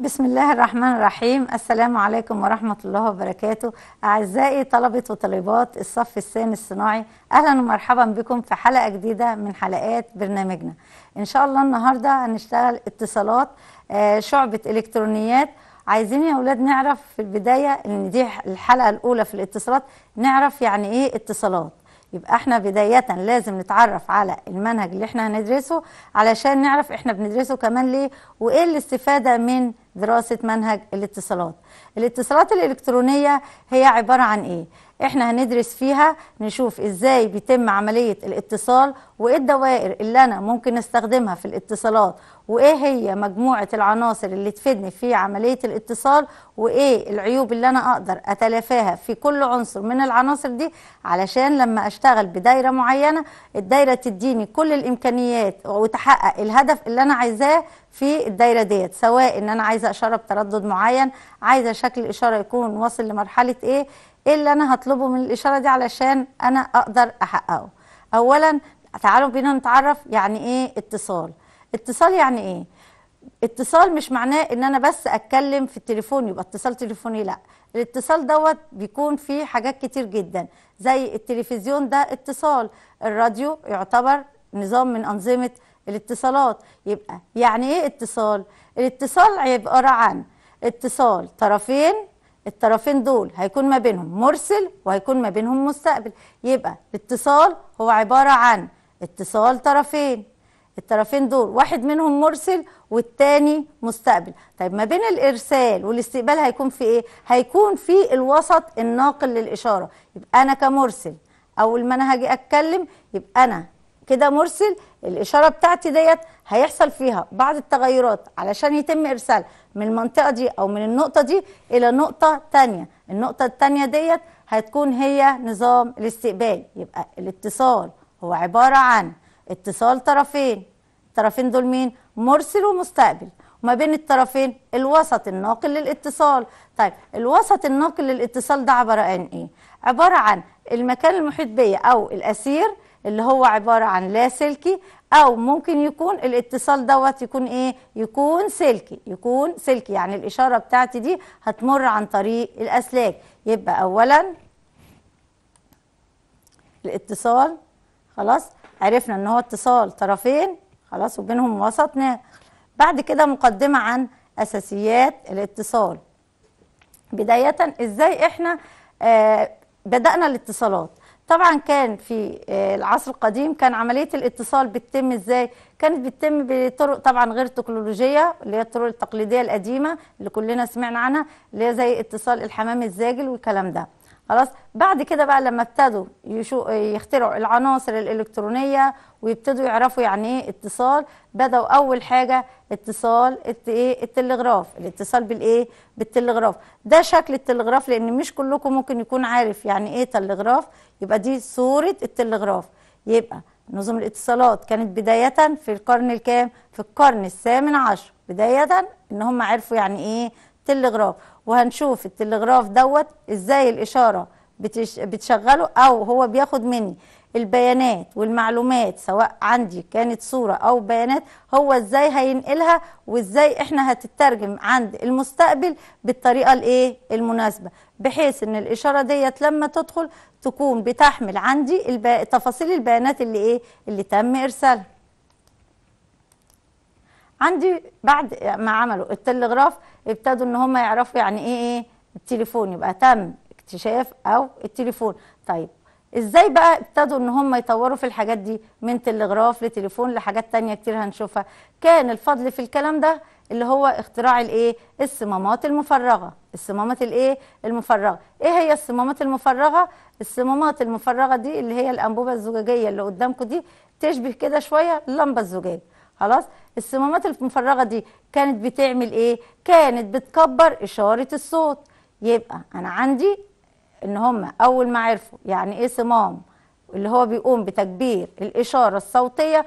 بسم الله الرحمن الرحيم السلام عليكم ورحمة الله وبركاته أعزائي طلبة وطالبات الصف الثاني الصناعي أهلا ومرحبا بكم في حلقة جديدة من حلقات برنامجنا إن شاء الله النهاردة هنشتغل اتصالات آه، شعبة إلكترونيات عايزين يا أولاد نعرف في البداية إن دي الحلقة الأولى في الاتصالات نعرف يعني إيه اتصالات يبقى احنا بداية لازم نتعرف على المنهج اللي احنا هندرسه علشان نعرف احنا بندرسه كمان ليه وايه الاستفادة من دراسة منهج الاتصالات الاتصالات الإلكترونية هي عبارة عن إيه؟ احنا هندرس فيها نشوف ازاي بيتم عملية الاتصال وايه الدوائر اللي انا ممكن استخدمها في الاتصالات وايه هي مجموعة العناصر اللي تفيدني في عملية الاتصال وايه العيوب اللي انا اقدر اتلافاها في كل عنصر من العناصر دي علشان لما اشتغل بدايرة معينة الدايرة تديني كل الامكانيات وتحقق الهدف اللي انا عايزاه في الدايره ديت سواء ان انا عايزه اشاره بتردد معين عايزه شكل الاشاره يكون واصل لمرحله ايه ايه اللي انا هطلبه من الاشاره دي علشان انا اقدر احققه اولا تعالوا بينا نتعرف يعني ايه اتصال اتصال يعني ايه اتصال مش معناه ان انا بس اتكلم في التليفون يبقى اتصال تليفوني لا الاتصال دوت بيكون فيه حاجات كتير جدا زي التلفزيون ده اتصال الراديو يعتبر نظام من انظمه الاتصالات يبقى يعني ايه اتصال الاتصال عباره عن اتصال طرفين الطرفين دول هيكون ما بينهم مرسل وهيكون ما بينهم مستقبل يبقى الاتصال هو عبارة عن اتصال طرفين الطرفين دول واحد منهم مرسل والتاني مستقبل طيب ما بين الارسال والاستقبال هيكون في ايه هيكون في الوسط الناقل للاشاره يبقى انا كمرسل اول ما انا هاجي اتكلم يبقى انا كده مرسل الاشاره بتاعتي ديت هيحصل فيها بعض التغيرات علشان يتم ارسال من المنطقه دي او من النقطه دي الى نقطه ثانيه النقطه الثانيه ديت هتكون هي نظام الاستقبال يبقى الاتصال هو عباره عن اتصال طرفين الطرفين دول مين مرسل ومستقبل وما بين الطرفين الوسط الناقل للاتصال طيب الوسط الناقل للاتصال ده عباره عن ايه عباره عن المكان المحيط بيا او الاسير اللي هو عبارة عن لا سلكي أو ممكن يكون الاتصال دوت يكون إيه؟ يكون سلكي يكون سلكي يعني الإشارة بتاعتي دي هتمر عن طريق الأسلاك يبقى أولا الاتصال خلاص عرفنا إن هو اتصال طرفين خلاص وبينهم وسط ناقل بعد كده مقدمة عن أساسيات الاتصال بداية إزاي إحنا آه بدأنا الاتصالات طبعا كان في آه، العصر القديم كان عمليه الاتصال بتتم ازاي كانت بتتم بطرق طبعا غير تكنولوجيه اللي هي الطرق التقليديه القديمه اللي كلنا سمعنا عنها اللي هي زي اتصال الحمام الزاجل والكلام ده خلاص بعد كده بقى لما ابتدوا يشو يخترعوا العناصر الالكترونيه ويبتدوا يعرفوا يعني ايه اتصال بداوا اول حاجه اتصال ايه التلغراف الاتصال بالايه بالتلغراف ده شكل التلغراف لان مش كلكم ممكن يكون عارف يعني ايه تلغراف يبقى دي صوره التلغراف يبقى نظم الاتصالات كانت بدايه في القرن الكام في القرن الثامن عشر بدايه ان هم عرفوا يعني ايه تلغراف وهنشوف التلغراف دوت ازاي الاشاره بتشغله او هو بياخد مني البيانات والمعلومات سواء عندي كانت صورة أو بيانات هو إزاي هينقلها وإزاي إحنا هتترجم عند المستقبل بالطريقة الإيه المناسبة بحيث إن الإشارة ديت لما تدخل تكون بتحمل عندي الب... تفاصيل البيانات اللي إيه اللي تم إرسالها عندي بعد ما عملوا التلغراف ابتدوا ان هم يعرفوا يعني ايه ايه التليفون يبقى تم اكتشاف او التليفون طيب ازاي بقى ابتدوا ان هم يطوروا في الحاجات دي من تلغراف لتليفون لحاجات تانية كتير هنشوفها كان الفضل في الكلام ده اللي هو اختراع الايه الصمامات المفرغه الصمامات الايه المفرغه ايه هي الصمامات المفرغه الصمامات المفرغه دي اللي هي الانبوبه الزجاجيه اللي قدامكم دي تشبه كده شويه اللمبه الزجاجية خلاص الصمامات المفرغه دي كانت بتعمل ايه كانت بتكبر اشاره الصوت يبقى انا عندي ان هم اول ما عرفوا يعني ايه صمام اللي هو بيقوم بتكبير الاشاره الصوتيه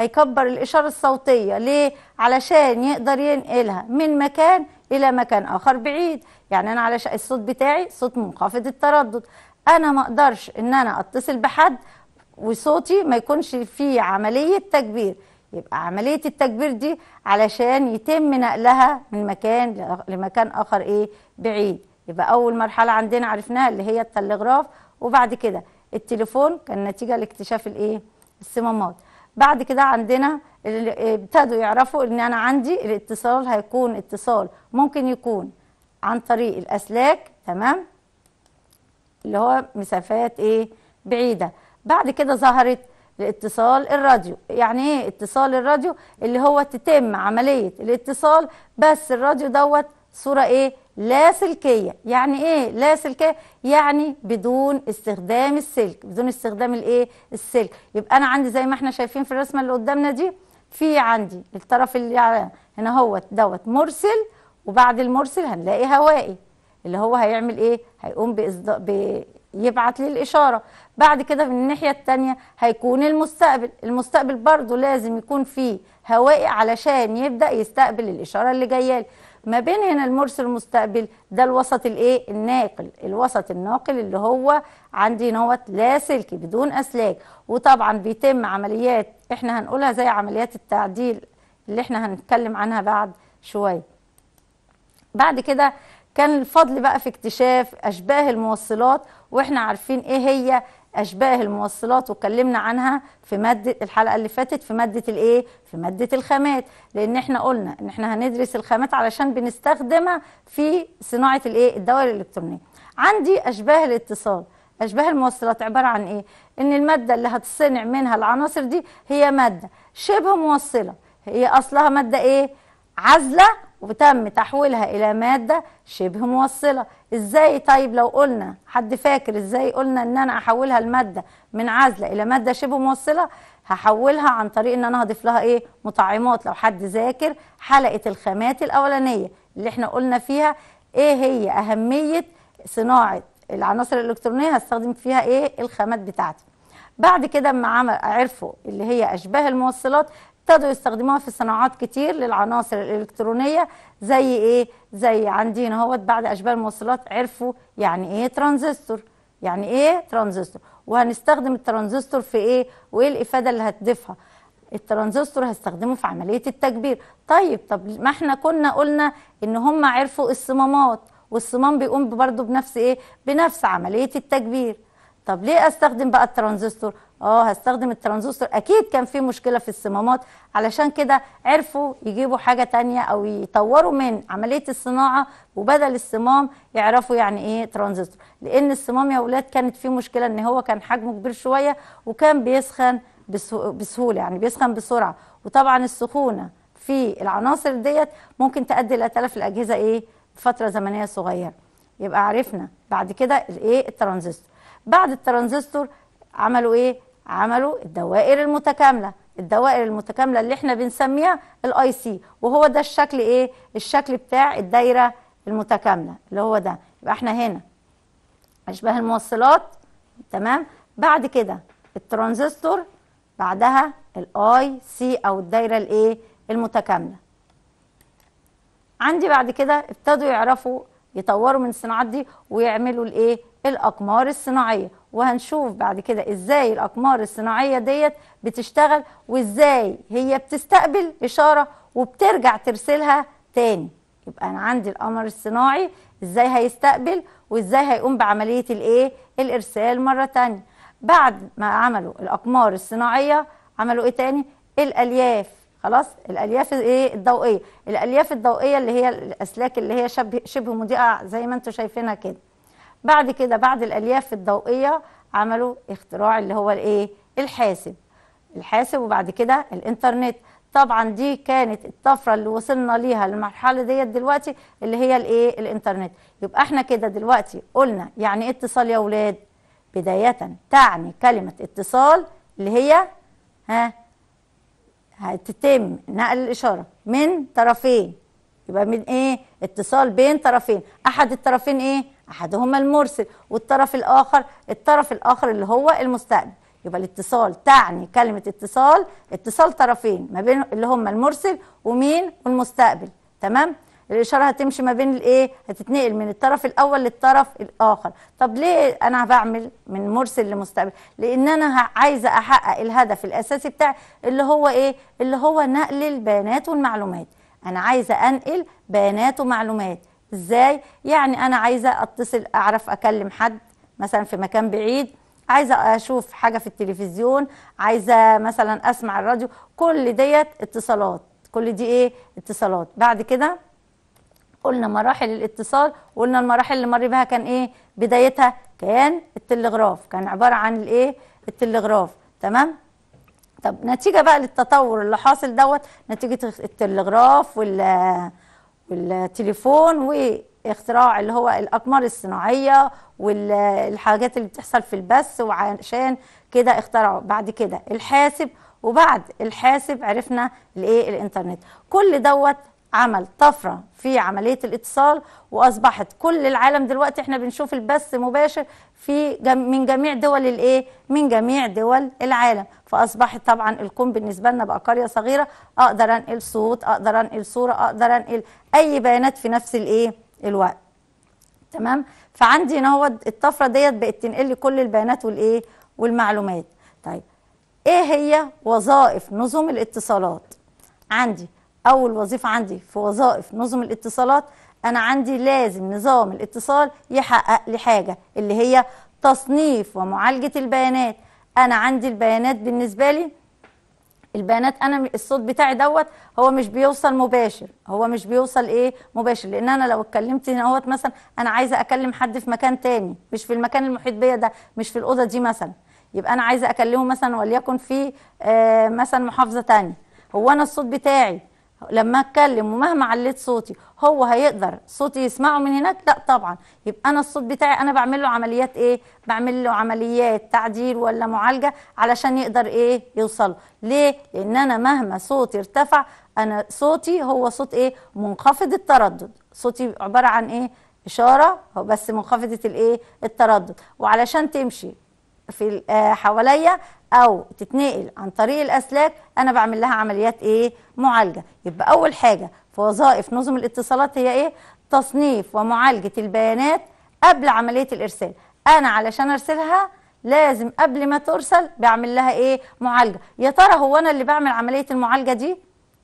هيكبر الاشاره الصوتيه ليه علشان يقدر ينقلها من مكان الى مكان اخر بعيد يعني انا علشان الصوت بتاعي صوت منخفض التردد انا ما اقدرش ان انا اتصل بحد وصوتي ما يكونش فيه عمليه تكبير يبقى عملية التكبير دي علشان يتم نقلها من مكان لمكان آخر إيه بعيد يبقى أول مرحلة عندنا عرفناها اللي هي التلغراف وبعد كده التليفون كان نتيجة لاكتشاف الإيه الصمامات بعد كده عندنا ابتدوا يعرفوا ان انا عندي الاتصال هيكون اتصال ممكن يكون عن طريق الاسلاك تمام اللي هو مسافات ايه بعيده بعد كده ظهرت لاتصال الراديو يعني ايه اتصال الراديو اللي هو تتم عمليه الاتصال بس الراديو دوت صوره ايه لاسلكيه يعني ايه لاسلكيه يعني بدون استخدام السلك بدون استخدام الايه السلك يبقى انا عندي زي ما احنا شايفين في الرسمه اللي قدامنا دي في عندي الطرف اللي هنا هو دوت مرسل وبعد المرسل هنلاقي هوائي اللي هو هيعمل ايه هيقوم يبعت لي الإشارة بعد كده من الناحية التانية هيكون المستقبل المستقبل برضو لازم يكون فيه هوائي علشان يبدأ يستقبل الإشارة اللي جاية لي ما بين هنا المرسل المستقبل ده الوسط الايه الناقل الوسط الناقل اللي هو عندي نوت لاسلكي بدون اسلاك وطبعا بيتم عمليات احنا هنقولها زي عمليات التعديل اللي احنا هنتكلم عنها بعد شويه بعد كده كان الفضل بقى في اكتشاف أشباه الموصلات وإحنا عارفين إيه هي أشباه الموصلات واتكلمنا عنها في مادة الحلقة اللي فاتت في مادة الإيه؟ في مادة الخامات لأن إحنا قلنا إن إحنا هندرس الخامات علشان بنستخدمها في صناعة الإيه؟ الدوائر الإلكترونية. عندي أشباه الاتصال. أشباه الموصلات عبارة عن إيه؟ إن المادة اللي هتصنع منها العناصر دي هي مادة شبه موصلة هي أصلها مادة إيه؟ عازلة وتم تحويلها الى ماده شبه موصله ازاي طيب لو قلنا حد فاكر ازاي قلنا ان انا احولها الماده من عازله الى ماده شبه موصله هحولها عن طريق ان انا هضيف لها ايه مطعمات لو حد ذاكر حلقه الخامات الاولانيه اللي احنا قلنا فيها ايه هي اهميه صناعه العناصر الالكترونيه هستخدم فيها ايه الخامات بتاعتي بعد كده اما عرفوا اللي هي اشباه الموصلات ابتدوا يستخدموها في صناعات كتير للعناصر الالكترونيه زي ايه زي عندنا اهوت بعد اشباه الموصلات عرفوا يعني ايه ترانزستور يعني ايه ترانزستور وهنستخدم الترانزستور في ايه وايه الافاده اللي هتضيفها الترانزستور هستخدمه في عمليه التكبير طيب طب ما احنا كنا قلنا ان هم عرفوا الصمامات والصمام بيقوم برضه بنفس ايه بنفس عمليه التكبير طب ليه استخدم بقى الترانزستور اه هستخدم الترانزستور اكيد كان في مشكله في الصمامات علشان كده عرفوا يجيبوا حاجه تانية او يطوروا من عمليه الصناعه وبدل الصمام يعرفوا يعني ايه ترانزستور لان الصمام يا اولاد كانت فيه مشكله ان هو كان حجمه كبير شويه وكان بيسخن بسهوله يعني بيسخن بسرعه وطبعا السخونه في العناصر ديت ممكن تؤدي الى تلف الاجهزه ايه فتره زمنيه صغيره يبقى عرفنا بعد كده الايه الترانزستور بعد الترانزستور عملوا ايه عملوا الدوائر المتكامله الدوائر المتكامله اللي احنا بنسميها الاي سي وهو ده الشكل ايه الشكل بتاع الدايره المتكامله اللي هو ده يبقى احنا هنا اشباه الموصلات تمام بعد كده الترانزستور بعدها الاي سي او الدايره الايه المتكامله عندي بعد كده ابتدوا يعرفوا يطوروا من الصناعات دي ويعملوا الايه الاقمار الصناعيه وهنشوف بعد كده ازاي الاقمار الصناعيه ديت بتشتغل وازاي هي بتستقبل اشاره وبترجع ترسلها تاني يبقى انا عندي القمر الصناعي ازاي هيستقبل وازاي هيقوم بعمليه الايه الارسال مره تانية بعد ما عملوا الاقمار الصناعيه عملوا ايه تاني الالياف خلاص الالياف ايه الضوئيه الالياف الضوئيه اللي هي الاسلاك اللي هي شبه شبه مضيئه زي ما انتم شايفينها كده بعد كده بعد الالياف الضوئيه عملوا اختراع اللي هو الايه الحاسب الحاسب وبعد كده الانترنت طبعا دي كانت الطفره اللي وصلنا ليها المرحله ديت دلوقتي اللي هي الايه الانترنت يبقى احنا كده دلوقتي قلنا يعني ايه اتصال يا اولاد بدايه تعني كلمه اتصال اللي هي ها هتتم نقل الاشاره من طرفين يبقى من ايه اتصال بين طرفين احد الطرفين ايه احدهما المرسل والطرف الاخر الطرف الاخر اللي هو المستقبل يبقى الاتصال تعني كلمه اتصال اتصال طرفين ما بين اللي هما المرسل ومين والمستقبل تمام الاشاره هتمشي ما بين الايه هتتنقل من الطرف الاول للطرف الاخر طب ليه انا بعمل من مرسل لمستقبل لان انا عايزه احقق الهدف الاساسي بتاعي اللي هو ايه اللي هو نقل البيانات والمعلومات انا عايزه انقل بيانات ومعلومات ازاي يعني انا عايزه اتصل اعرف اكلم حد مثلا في مكان بعيد عايزه اشوف حاجه في التلفزيون عايزه مثلا اسمع الراديو كل ديت اتصالات كل دي ايه اتصالات بعد كده قلنا مراحل الاتصال وقلنا المراحل اللي مر بها كان ايه بدايتها كان التلغراف كان عباره عن الايه التلغراف تمام طب نتيجه بقى للتطور اللي حاصل دوت نتيجه التلغراف وال والتليفون واختراع اللي هو الاقمار الصناعيه والحاجات اللي بتحصل في البث وعشان كده اخترعوا بعد كده الحاسب وبعد الحاسب عرفنا الايه الانترنت كل دوت عمل طفره في عمليه الاتصال واصبحت كل العالم دلوقتي احنا بنشوف البث مباشر في جم... من جميع دول الايه من جميع دول العالم فاصبحت طبعا الكون بالنسبه لنا بقى قريه صغيره اقدر انقل صوت اقدر انقل صوره اقدر انقل اي بيانات في نفس الايه الوقت تمام فعندي هنا هو الطفره ديت بقت تنقل لي كل البيانات والايه والمعلومات طيب ايه هي وظائف نظم الاتصالات عندي اول وظيفه عندي في وظائف نظم الاتصالات انا عندي لازم نظام الاتصال يحقق لي حاجه اللي هي تصنيف ومعالجه البيانات انا عندي البيانات بالنسبه لي البيانات انا الصوت بتاعي دوت هو مش بيوصل مباشر هو مش بيوصل ايه مباشر لان انا لو اتكلمت هنا اهوت مثلا انا عايزه اكلم حد في مكان تاني مش في المكان المحيط بيا ده مش في الاوضه دي مثلا يبقى انا عايزه اكلمه مثلا وليكن في آه مثلا محافظه تانية هو انا الصوت بتاعي لما اتكلم ومهما عليت صوتي هو هيقدر صوتي يسمعه من هناك لا طبعا يبقى انا الصوت بتاعي انا بعمل له عمليات ايه بعمل له عمليات تعديل ولا معالجه علشان يقدر ايه يوصل ليه لان انا مهما صوتي ارتفع انا صوتي هو صوت ايه منخفض التردد صوتي عباره عن ايه اشاره بس منخفضه الايه التردد وعلشان تمشي في آه، حواليا او تتنقل عن طريق الاسلاك انا بعمل لها عمليات ايه معالجه يبقى اول حاجه في وظائف نظم الاتصالات هي ايه تصنيف ومعالجه البيانات قبل عمليه الارسال انا علشان ارسلها لازم قبل ما ترسل بعمل لها ايه معالجه يا ترى هو انا اللي بعمل عمليه المعالجه دي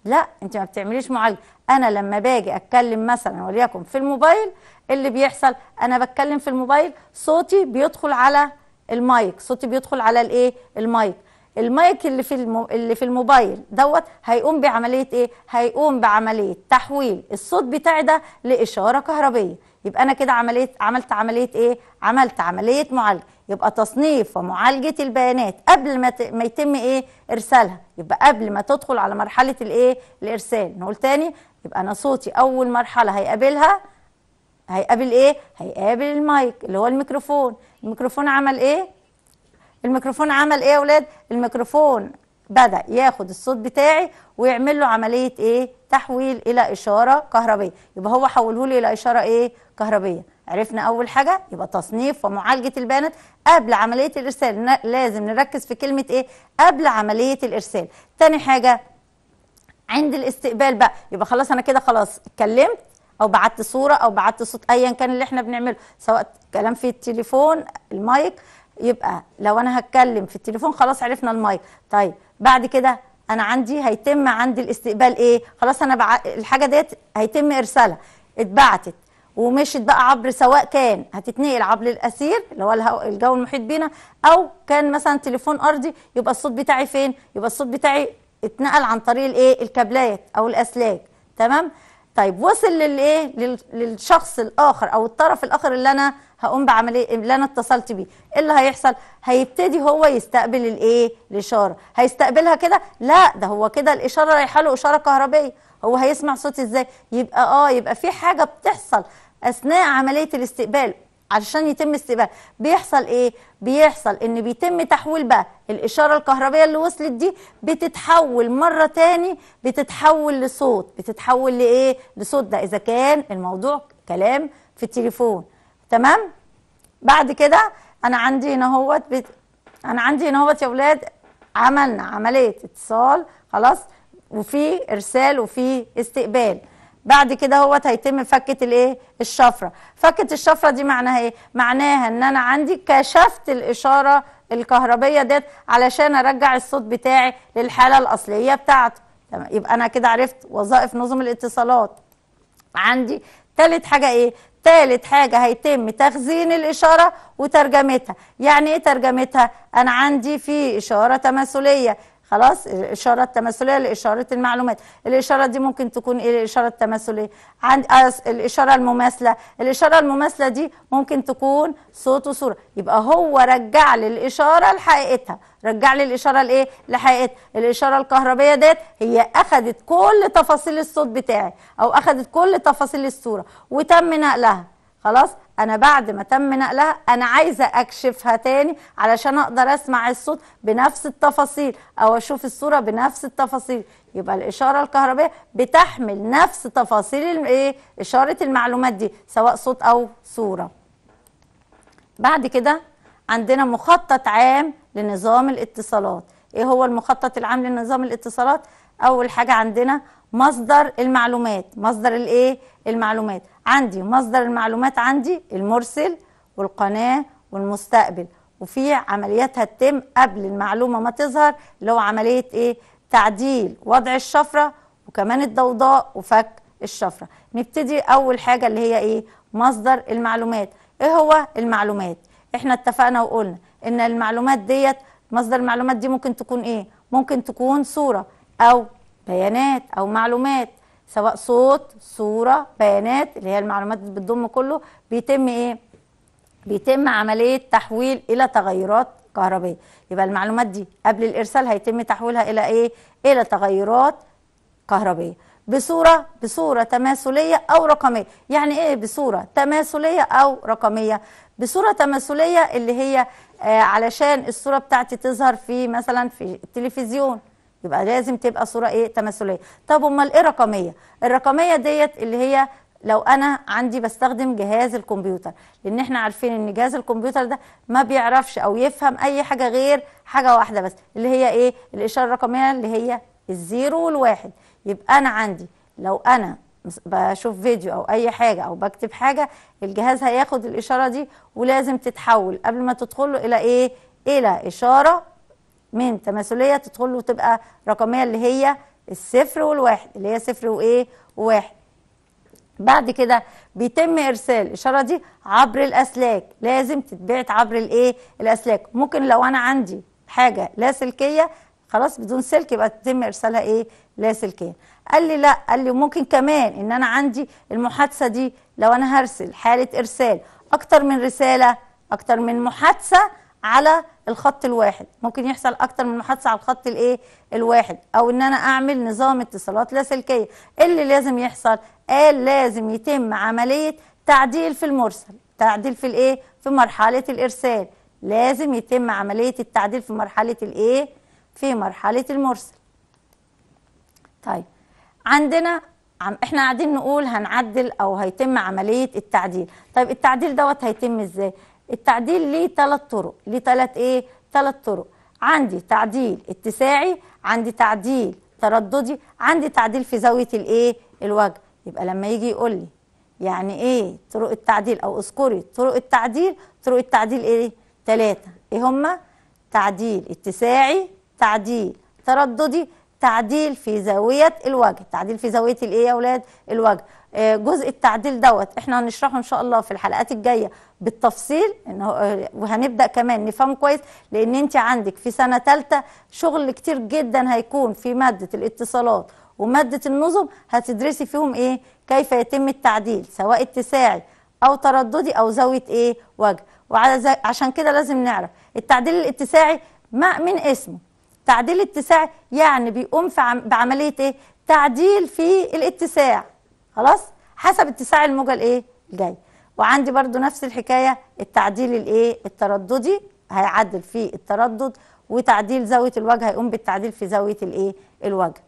لا انت ما بتعمليش معالجه انا لما باجي اتكلم مثلا وليكن في الموبايل اللي بيحصل انا بتكلم في الموبايل صوتي بيدخل على المايك صوتي بيدخل على الايه المايك المايك اللي في المو... اللي في الموبايل دوت هيقوم بعمليه ايه هيقوم بعمليه تحويل الصوت بتاعي ده لاشاره كهربيه يبقى انا كده عمليت عملت عمليه ايه عملت عمليه معالجه يبقى تصنيف ومعالجه البيانات قبل ما ت... ما يتم ايه ارسالها يبقى قبل ما تدخل على مرحله الايه الارسال نقول تاني يبقى انا صوتي اول مرحله هيقابلها هيقابل ايه هيقابل المايك اللي هو الميكروفون الميكروفون عمل ايه الميكروفون عمل ايه يا اولاد الميكروفون بدا ياخد الصوت بتاعي ويعمل له عمليه ايه تحويل الى اشاره كهربيه يبقى هو حوله لي الى اشاره ايه كهربيه عرفنا اول حاجه يبقى تصنيف ومعالجه البيانات قبل عمليه الارسال لازم نركز في كلمه ايه قبل عمليه الارسال تاني حاجه عند الاستقبال بقى يبقى خلاص انا كده خلاص اتكلمت او بعت صوره او بعت صوت ايا كان اللي احنا بنعمله سواء كلام في التليفون المايك يبقى لو انا هتكلم في التليفون خلاص عرفنا المايك طيب بعد كده انا عندي هيتم عندي الاستقبال ايه خلاص انا الحاجه ديت هيتم ارسالها اتبعتت ومشيت بقى عبر سواء كان هتتنقل عبر الاسير اللي هو الجو المحيط بينا او كان مثلا تليفون ارضي يبقى الصوت بتاعي فين يبقى الصوت بتاعي اتنقل عن طريق الايه الكابلات او الاسلاك تمام طيب وصل للايه للشخص الاخر او الطرف الاخر اللي انا هقوم بعمليه اللي انا اتصلت بيه ايه اللي هيحصل هيبتدي هو يستقبل الايه الاشاره هيستقبلها كده لا ده هو كده الاشاره رايحه له اشاره كهربيه هو هيسمع صوتي ازاي يبقى اه يبقى في حاجه بتحصل اثناء عمليه الاستقبال علشان يتم استقبال بيحصل ايه بيحصل ان بيتم تحويل بقى الاشاره الكهربائيه اللي وصلت دي بتتحول مره تاني بتتحول لصوت بتتحول لايه لصوت ده اذا كان الموضوع كلام في التليفون تمام بعد كده انا عندي هنا اهوت بت... انا عندي هنا اهوت يا اولاد عملنا عمليه اتصال خلاص وفي ارسال وفي استقبال بعد كده هوت هيتم فكه الايه الشفره فكه الشفره دي معناها ايه معناها ان انا عندي كشفت الاشاره الكهربيه ديت علشان ارجع الصوت بتاعي للحاله الاصليه بتاعته تمام يبقى انا كده عرفت وظائف نظم الاتصالات عندي ثالث حاجه ايه ثالث حاجه هيتم تخزين الاشاره وترجمتها يعني ايه ترجمتها انا عندي في اشاره تماثليه خلاص الاشاره التماثليه لاشاره المعلومات الاشاره دي ممكن تكون ايه الاشاره التماثليه عند الاشاره المماثله الاشاره المماثله دي ممكن تكون صوت وصوره يبقى هو رجع لي الاشاره لحقيقتها رجع لي الاشاره لايه لحقيقتها الاشاره الكهربيه ديت هي اخذت كل تفاصيل الصوت بتاعي او اخذت كل تفاصيل الصوره وتم نقلها خلاص انا بعد ما تم نقلها انا عايزه اكشفها تاني علشان اقدر اسمع الصوت بنفس التفاصيل او اشوف الصوره بنفس التفاصيل يبقى الاشاره الكهربائيه بتحمل نفس تفاصيل الايه اشاره المعلومات دي سواء صوت او صوره بعد كده عندنا مخطط عام لنظام الاتصالات ايه هو المخطط العام لنظام الاتصالات اول حاجه عندنا مصدر المعلومات مصدر الايه المعلومات عندي مصدر المعلومات عندي المرسل والقناه والمستقبل وفي عمليات هتتم قبل المعلومه ما تظهر اللي هو عمليه ايه تعديل وضع الشفره وكمان الضوضاء وفك الشفره نبتدي اول حاجه اللي هي ايه مصدر المعلومات ايه هو المعلومات احنا اتفقنا وقلنا ان المعلومات ديت مصدر المعلومات دي ممكن تكون ايه ممكن تكون صوره او بيانات أو معلومات سواء صوت صورة بيانات اللي هي المعلومات اللي بتضم كله بيتم إيه؟ بيتم عملية تحويل إلى تغيرات كهربية يبقى المعلومات دي قبل الإرسال هيتم تحويلها إلى إيه؟ إلى تغيرات كهربية بصورة بصورة تماثلية أو رقمية يعني إيه بصورة تماثلية أو رقمية بصورة تماثلية اللي هي آه علشان الصورة بتاعتي تظهر في مثلا في التلفزيون يبقى لازم تبقى صوره ايه تماثليه طب امال ايه رقميه الرقميه ديت اللي هي لو انا عندي بستخدم جهاز الكمبيوتر لان احنا عارفين ان جهاز الكمبيوتر ده ما بيعرفش او يفهم اي حاجه غير حاجه واحده بس اللي هي ايه الاشاره الرقميه اللي هي الزيرو والواحد يبقى انا عندي لو انا بشوف فيديو او اي حاجه او بكتب حاجه الجهاز هياخد الاشاره دي ولازم تتحول قبل ما تدخله الى ايه الى اشاره من تماثليه تدخل له وتبقى رقميه اللي هي الصفر والواحد اللي هي صفر وايه وواحد بعد كده بيتم ارسال الاشاره دي عبر الاسلاك لازم تتبعت عبر الايه الاسلاك ممكن لو انا عندي حاجه لاسلكيه خلاص بدون سلك يبقى تتم ارسالها ايه لاسلكيا قال لي لا قال لي ممكن كمان ان انا عندي المحادثه دي لو انا هرسل حاله ارسال اكتر من رساله اكتر من محادثه على الخط الواحد ممكن يحصل اكتر من محادثه على الخط الايه الواحد او ان انا اعمل نظام اتصالات لاسلكيه اللي لازم يحصل قال آه، لازم يتم عمليه تعديل في المرسل تعديل في الايه في مرحله الارسال لازم يتم عمليه التعديل في مرحله الايه في مرحله المرسل طيب عندنا احنا قاعدين نقول هنعدل او هيتم عمليه التعديل طيب التعديل دوت هيتم ازاي التعديل ليه ثلاث طرق ليه ثلاث ايه ثلاث طرق عندي تعديل اتساعي عندي تعديل ترددي عندي تعديل في زاويه الايه الوجه يبقى لما يجي يقول لي يعني ايه طرق التعديل او اذكري طرق التعديل طرق التعديل ايه ثلاثه ايه هما تعديل اتساعي تعديل ترددي تعديل في زاويه الوجه تعديل في زاويه الايه يا اولاد الوجه آه، جزء التعديل دوت احنا هنشرحه ان شاء الله في الحلقات الجايه بالتفصيل آه، وهنبدا كمان نفهم كويس لان انت عندك في سنه تالتة شغل كتير جدا هيكون في ماده الاتصالات وماده النظم هتدرسي فيهم ايه كيف يتم التعديل سواء اتساعي او ترددي او زاويه ايه وجه وعشان كده لازم نعرف التعديل الاتساعي ما من اسمه تعديل اتساع يعني بيقوم في بعمليه ايه تعديل في الاتساع خلاص حسب اتساع الموجه الايه الجاي وعندي برضو نفس الحكايه التعديل الايه الترددي هيعدل في التردد وتعديل زاويه الوجه هيقوم بالتعديل في زاويه الايه الوجه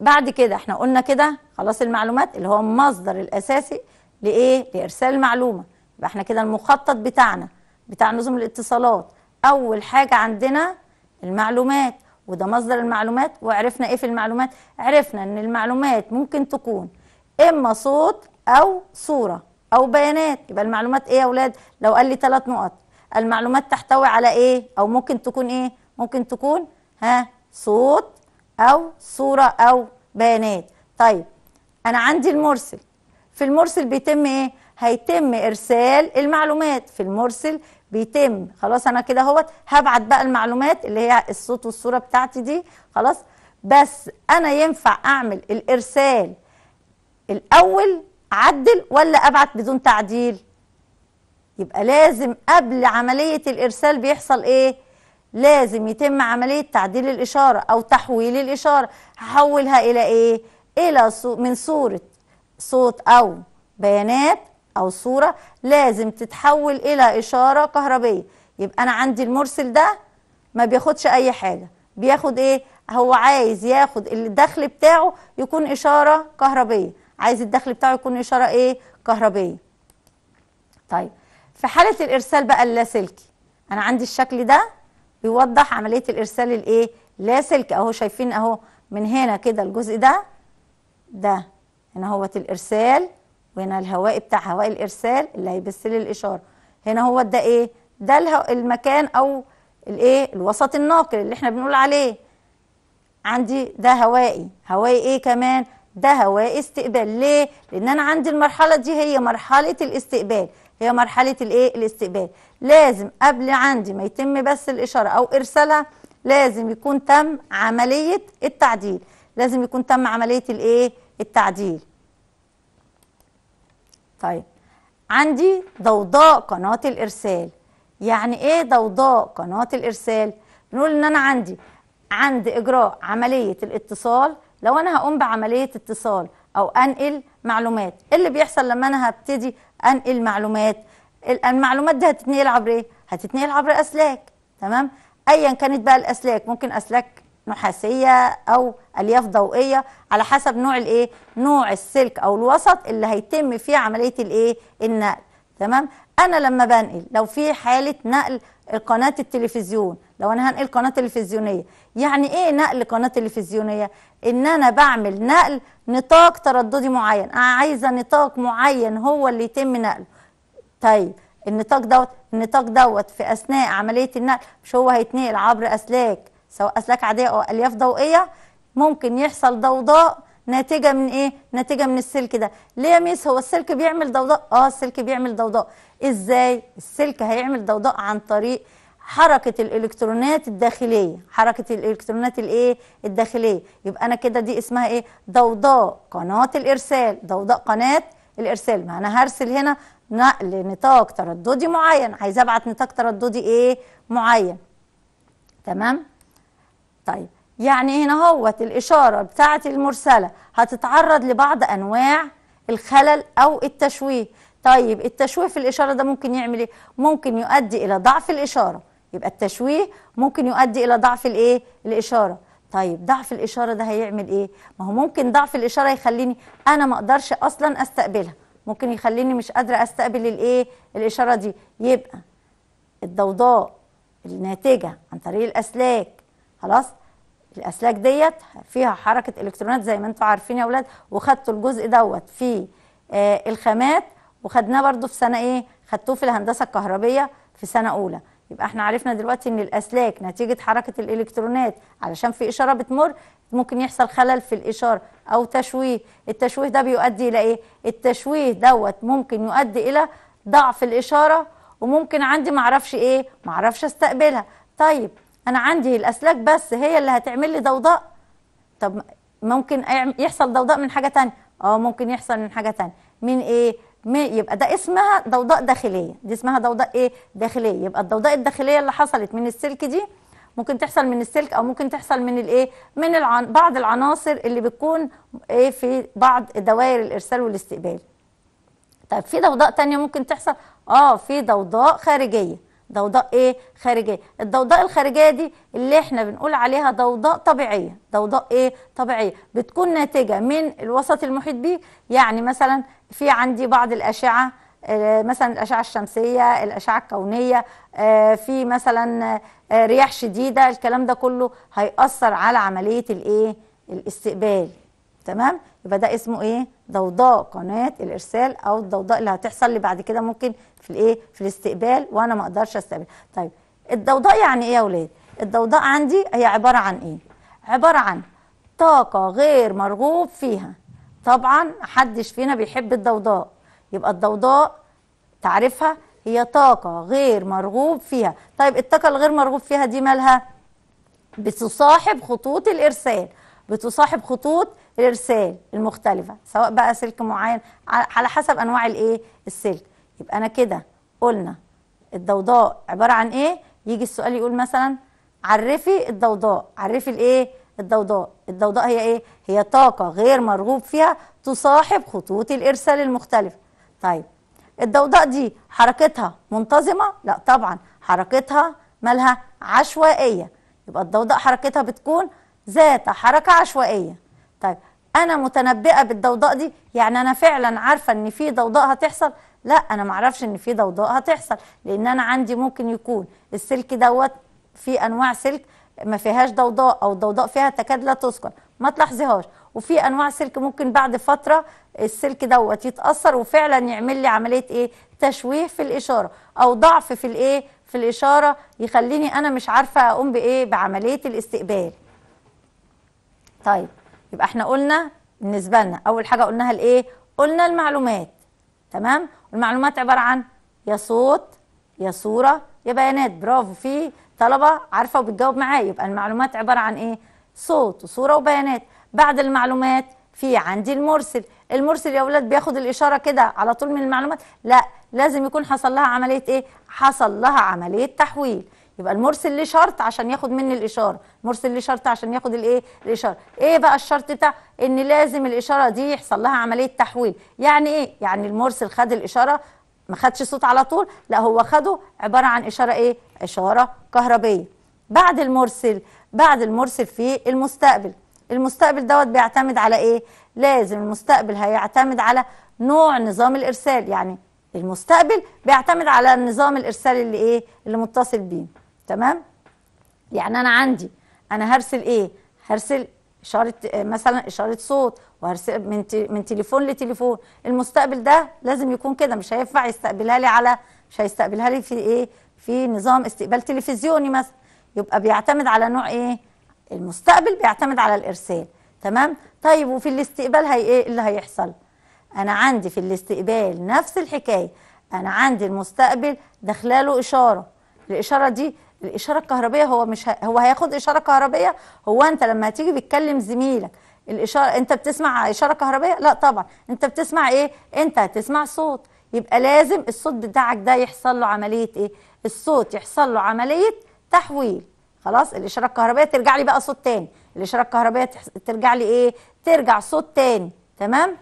بعد كده احنا قلنا كده خلاص المعلومات اللي هو المصدر الاساسي لايه لارسال المعلومه يبقى احنا كده المخطط بتاعنا بتاع نظم الاتصالات اول حاجه عندنا المعلومات وده مصدر المعلومات وعرفنا ايه في المعلومات عرفنا ان المعلومات ممكن تكون اما صوت او صوره او بيانات يبقى المعلومات ايه يا اولاد لو قال لي ثلاث نقط المعلومات تحتوي على ايه او ممكن تكون ايه ممكن تكون ها صوت او صوره او بيانات طيب انا عندي المرسل في المرسل بيتم ايه هيتم ارسال المعلومات في المرسل بيتم خلاص انا كده اهوت هبعت بقى المعلومات اللي هي الصوت والصوره بتاعتي دي خلاص بس انا ينفع اعمل الارسال الاول عدل ولا ابعت بدون تعديل يبقى لازم قبل عمليه الارسال بيحصل ايه لازم يتم عمليه تعديل الاشاره او تحويل الاشاره هحولها الى ايه الى من صوره صوت او بيانات أو صورة لازم تتحول إلى إشارة كهربية يبقى أنا عندي المرسل ده ما بياخدش أي حاجة بياخد إيه هو عايز ياخد الدخل بتاعه يكون إشارة كهربية عايز الدخل بتاعه يكون إشارة إيه كهربية طيب في حالة الإرسال بقى اللاسلكي أنا عندي الشكل ده بيوضح عملية الإرسال الإيه لاسلكي أهو شايفين أهو من هنا كده الجزء ده ده هنا هوت الإرسال وهنا الهواء بتاع هواء الارسال اللي هيبث لي الاشاره هنا هو ده ايه ده المكان او الايه الوسط الناقل اللي احنا بنقول عليه عندي ده هوائي هوائي ايه كمان ده هواء استقبال ليه لان انا عندي المرحله دي هي مرحله الاستقبال هي مرحله الايه الاستقبال لازم قبل عندي ما يتم بس الاشاره او ارسالها لازم يكون تم عمليه التعديل لازم يكون تم عمليه الايه التعديل طيب عندي ضوضاء قناة الإرسال يعني إيه ضوضاء قناة الإرسال؟ بنقول إن أنا عندي عند إجراء عملية الاتصال لو أنا هقوم بعملية اتصال أو أنقل معلومات إيه اللي بيحصل لما أنا هبتدي أنقل معلومات؟ المعلومات دي هتتنقل عبر إيه؟ هتتنقل عبر أسلاك تمام؟ أيا كانت بقى الأسلاك ممكن أسلاك نحاسيه او الياف ضوئيه على حسب نوع الايه نوع السلك او الوسط اللي هيتم فيه عمليه الايه النقل تمام انا لما بنقل لو في حاله نقل قناه التلفزيون لو انا هنقل قناه تلفزيونيه يعني ايه نقل قناه تلفزيونيه ان انا بعمل نقل نطاق ترددي معين انا عايزه نطاق معين هو اللي يتم نقله طيب النطاق دوت النطاق دوت في اثناء عمليه النقل مش هو هيتنقل عبر اسلاك سواء اسلاك عاديه او الياف ضوئيه ممكن يحصل ضوضاء ناتجه من ايه ناتجه من السلك ده ليه يا ميس هو السلك بيعمل ضوضاء اه السلك بيعمل ضوضاء ازاي السلك هيعمل ضوضاء عن طريق حركه الالكترونات الداخليه حركه الالكترونات الايه الداخليه يبقى انا كده دي اسمها ايه ضوضاء قناه الارسال ضوضاء قناه الارسال ما انا هرسل هنا نقل نطاق ترددي معين عايز ابعت نطاق ترددي ايه معين تمام طيب يعني هنا هوت الإشارة بتاعة المرسلة هتتعرض لبعض أنواع الخلل أو التشويه طيب التشويه في الإشارة ده ممكن يعمل إيه؟ ممكن يؤدي إلى ضعف الإشارة يبقى التشويه ممكن يؤدي إلى ضعف الإيه؟ الإشارة طيب ضعف الإشارة ده هيعمل إيه؟ ما هو ممكن ضعف الإشارة يخليني أنا ما أقدرش أصلا أستقبلها ممكن يخليني مش قادرة أستقبل الإيه؟ الإشارة دي يبقى الضوضاء الناتجة عن طريق الأسلاك خلاص الاسلاك ديت فيها حركه الكترونات زي ما انتم عارفين يا اولاد وخدتوا الجزء دوت في آه الخامات وخدناه برده في سنه ايه خدتوه في الهندسه الكهربيه في سنه اولى يبقى احنا عرفنا دلوقتي ان الاسلاك نتيجه حركه الالكترونات علشان في اشاره بتمر ممكن يحصل خلل في الاشاره او تشويه التشويه ده بيؤدي الى ايه التشويه دوت ممكن يؤدي الى ضعف الاشاره وممكن عندي معرفش ايه معرفش استقبلها طيب انا عندي الاسلاك بس هي اللي هتعمل لي ضوضاء طب ممكن يحصل ضوضاء من حاجه ثانيه اه ممكن يحصل من حاجه ثانيه من ايه من يبقى ده اسمها ضوضاء داخليه دي اسمها ضوضاء ايه داخليه يبقى الضوضاء الداخليه اللي حصلت من السلك دي ممكن تحصل من السلك او ممكن تحصل من الايه من العن... بعض العناصر اللي بتكون ايه في بعض دوائر الارسال والاستقبال طيب في ضوضاء تانية ممكن تحصل اه في ضوضاء خارجيه ضوضاء ايه خارجيه الضوضاء الخارجيه دي اللي احنا بنقول عليها ضوضاء طبيعيه ضوضاء ايه طبيعيه بتكون ناتجه من الوسط المحيط بيه يعني مثلا في عندي بعض الاشعه آه، مثلا الاشعه الشمسيه الاشعه الكونيه آه، في مثلا آه، رياح شديده الكلام ده كله هيأثر على عمليه الايه الاستقبال تمام يبقى ده اسمه ايه ضوضاء قناه الارسال او الضوضاء اللي هتحصل لي بعد كده ممكن في الايه في الاستقبال وانا ما اقدرش استقبل طيب الضوضاء يعني ايه يا اولاد الضوضاء عندي هي عباره عن ايه عباره عن طاقه غير مرغوب فيها طبعا محدش فينا بيحب الضوضاء يبقى الضوضاء تعرفها هي طاقة غير مرغوب فيها طيب الطاقة الغير مرغوب فيها دي مالها بتصاحب خطوط الإرسال بتصاحب خطوط الارسال المختلفه سواء بقى سلك معين على حسب انواع الايه السلك يبقى انا كده قلنا الضوضاء عباره عن ايه يجي السؤال يقول مثلا عرفي الضوضاء عرفي الايه الضوضاء الضوضاء هي ايه هي طاقه غير مرغوب فيها تصاحب خطوط الارسال المختلفه طيب الضوضاء دي حركتها منتظمه لا طبعا حركتها مالها عشوائيه يبقى الضوضاء حركتها بتكون ذات حركة عشوائية طيب أنا متنبئة بالضوضاء دي يعني أنا فعلا عارفة إن في ضوضاء هتحصل لا أنا معرفش إن في ضوضاء هتحصل لأن أنا عندي ممكن يكون السلك دوت في أنواع سلك ما فيهاش ضوضاء أو الضوضاء فيها تكاد لا تسكن ما تلاحظيهاش وفي انواع سلك ممكن بعد فتره السلك دوت يتاثر وفعلا يعمل لي عمليه ايه تشويه في الاشاره او ضعف في الايه في الاشاره يخليني انا مش عارفه اقوم بايه بعمليه الاستقبال طيب يبقى احنا قلنا بالنسبه لنا اول حاجه قلناها الايه قلنا المعلومات تمام المعلومات عباره عن يا صوت يا صوره يا بيانات برافو في طلبه عارفه وبتجاوب معايا يبقى المعلومات عباره عن ايه صوت وصوره وبيانات بعد المعلومات في عندي المرسل المرسل يا اولاد بياخد الاشاره كده على طول من المعلومات لا لازم يكون حصل لها عمليه ايه حصل لها عمليه تحويل يبقى المرسل ليه شرط عشان ياخد مني الاشاره المرسل ليه شرط عشان ياخد الايه الاشاره ايه بقى الشرط بتاع ان لازم الاشاره دي يحصل لها عمليه تحويل يعني ايه يعني المرسل خد الاشاره ما خدش صوت على طول لا هو خده عباره عن اشاره ايه اشاره كهربيه بعد المرسل بعد المرسل في المستقبل المستقبل دوت بيعتمد على ايه لازم المستقبل هيعتمد على نوع نظام الارسال يعني المستقبل بيعتمد على نظام الارسال اللي ايه اللي متصل بيه تمام يعني انا عندي انا هرسل ايه هرسل اشاره مثلا اشاره صوت وهرسل من من تليفون لتليفون المستقبل ده لازم يكون كده مش هينفع يستقبلها لي على مش هيستقبلها لي في ايه في نظام استقبال تلفزيوني مثلا يبقى بيعتمد على نوع ايه المستقبل بيعتمد على الارسال تمام طيب وفي الاستقبال هي ايه اللي هيحصل انا عندي في الاستقبال نفس الحكايه انا عندي المستقبل داخلاله اشاره الاشاره دي الاشاره الكهربيه هو مش ه... هو هياخد اشاره كهربيه هو انت لما تيجي بتكلم زميلك الاشاره انت بتسمع اشاره كهربيه لا طبعا انت بتسمع ايه انت هتسمع صوت يبقى لازم الصوت بتاعك ده يحصل له عمليه ايه الصوت يحصل له عمليه تحويل خلاص الاشاره الكهربائيه ترجع لي بقى صوت تاني الاشاره الكهربائيه تح... ترجع لي ايه ترجع صوت تاني تمام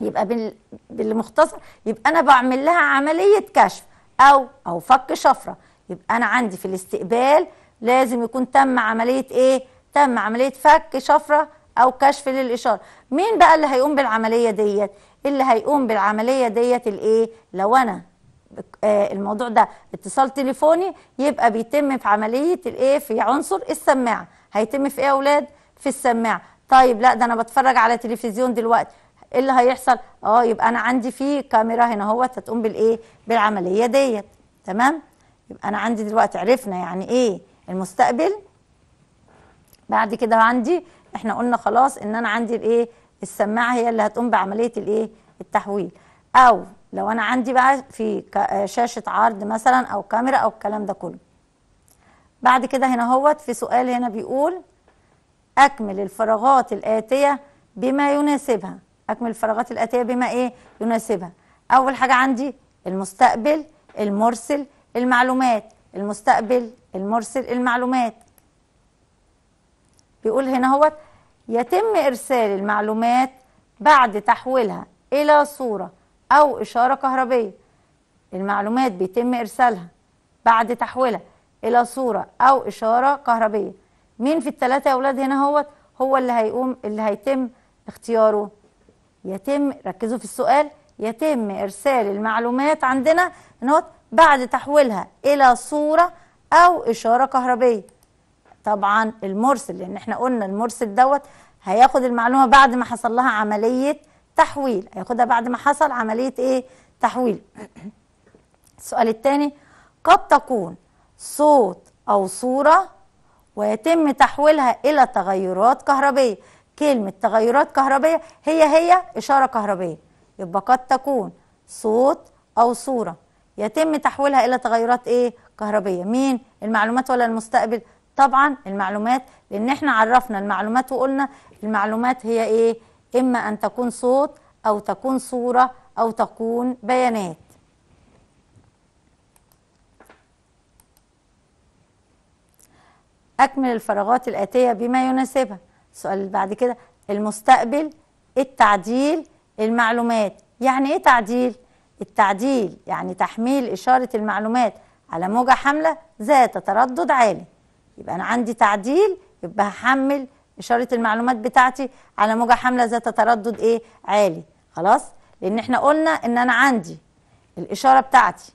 يبقى بال... بالمختصر يبقى انا بعمل لها عمليه كشف او او فك شفره يبقى انا عندي في الاستقبال لازم يكون تم عمليه ايه تم عمليه فك شفره او كشف للاشاره مين بقى اللي هيقوم بالعمليه ديت اللي هيقوم بالعمليه ديت الايه لو انا آه، الموضوع ده اتصال تليفوني يبقى بيتم في عمليه الايه في عنصر السماعه هيتم في ايه يا اولاد في السماعه طيب لا ده انا بتفرج على تلفزيون دلوقتي ايه اللي هيحصل اه يبقى انا عندي فيه كاميرا هنا اهوت هتقوم بالايه بالعمليه ديت تمام يبقى انا عندي دلوقتي عرفنا يعني ايه المستقبل بعد كده عندي احنا قلنا خلاص ان انا عندي الايه السماعه هي اللي هتقوم بعمليه الايه التحويل او لو انا عندي بقى في شاشه عرض مثلا او كاميرا او الكلام ده كله بعد كده هنا هوت في سؤال هنا بيقول اكمل الفراغات الاتيه بما يناسبها اكمل الفراغات الاتيه بما ايه يناسبها اول حاجه عندي المستقبل المرسل المعلومات المستقبل المرسل المعلومات بيقول هنا هو يتم إرسال المعلومات بعد تحويلها إلى صورة أو إشارة كهربية المعلومات بيتم إرسالها بعد تحويلها إلى صورة أو إشارة كهربية مين في الثلاثة يا أولاد هنا هو هو اللي هيقوم اللي هيتم اختياره يتم ركزوا في السؤال يتم إرسال المعلومات عندنا هنا بعد تحويلها إلى صورة أو إشارة كهربية طبعا المرسل لأن احنا قلنا المرسل دوت هياخد المعلومة بعد ما حصل لها عملية تحويل هياخدها بعد ما حصل عملية إيه؟ تحويل السؤال الثاني قد تكون صوت أو صورة ويتم تحويلها إلى تغيرات كهربية كلمة تغيرات كهربية هي هي إشارة كهربية يبقى قد تكون صوت أو صورة يتم تحويلها الى تغيرات ايه كهربيه مين المعلومات ولا المستقبل طبعا المعلومات لان احنا عرفنا المعلومات وقلنا المعلومات هي ايه اما ان تكون صوت او تكون صوره او تكون بيانات أكمل الفراغات الآتية بما يناسبها السؤال اللي بعد كده المستقبل التعديل المعلومات يعني إيه تعديل؟ التعديل يعني تحميل إشارة المعلومات على موجة حاملة ذات تردد عالي يبقى أنا عندي تعديل يبقى هحمل إشارة المعلومات بتاعتي على موجة حاملة ذات تردد إيه عالي خلاص لأن إحنا قلنا إن أنا عندي الإشارة بتاعتي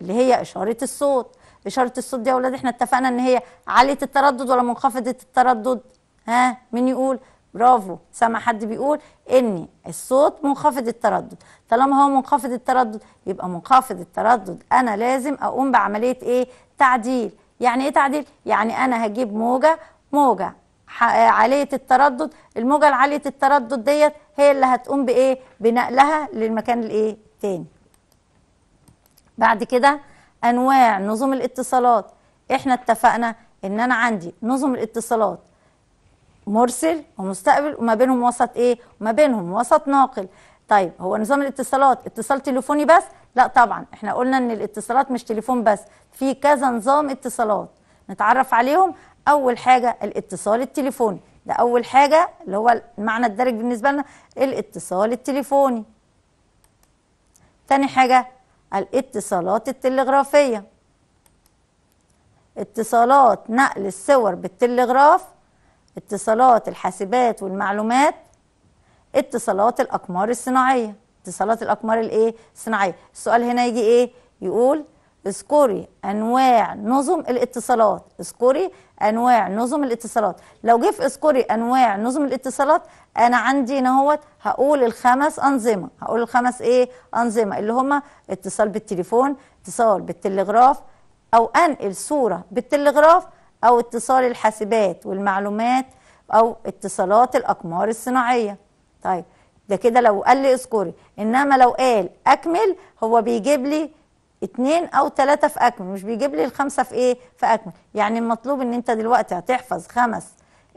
اللي هي إشارة الصوت إشارة الصوت دي يا أولاد إحنا اتفقنا إن هي عالية التردد ولا منخفضة التردد ها مين يقول برافو سامع حد بيقول ان الصوت منخفض التردد طالما هو منخفض التردد يبقى منخفض التردد انا لازم اقوم بعمليه ايه تعديل يعني ايه تعديل يعني انا هجيب موجه موجه عاليه التردد الموجه العاليه التردد ديت هي اللي هتقوم بايه بنقلها للمكان الايه تاني بعد كده انواع نظم الاتصالات احنا اتفقنا ان انا عندي نظم الاتصالات مرسل ومستقبل وما بينهم وسط ايه وما بينهم وسط ناقل طيب هو نظام الاتصالات اتصال تليفوني بس لا طبعا احنا قلنا ان الاتصالات مش تليفون بس في كذا نظام اتصالات نتعرف عليهم اول حاجه الاتصال التليفوني ده اول حاجه اللي هو المعنى الدارج بالنسبه لنا الاتصال التليفوني تاني حاجه الاتصالات التلغرافيه اتصالات نقل الصور بالتلغراف اتصالات الحاسبات والمعلومات اتصالات الأقمار الصناعية اتصالات الأقمار الإيه؟ الصناعية السؤال هنا يجي إيه؟ يقول اذكري أنواع نظم الاتصالات اذكري أنواع نظم الاتصالات لو جه في اذكري أنواع نظم الاتصالات أنا عندي نهوت هقول الخمس أنظمة هقول الخمس إيه؟ أنظمة اللي هما اتصال بالتليفون اتصال بالتلغراف أو أنقل صورة بالتلغراف أو اتصال الحاسبات والمعلومات أو اتصالات الأقمار الصناعية طيب ده كده لو قال لي اذكري إنما لو قال أكمل هو بيجيب لي اتنين أو تلاتة في أكمل مش بيجيب لي الخمسة في إيه في أكمل يعني المطلوب إن أنت دلوقتي هتحفظ خمس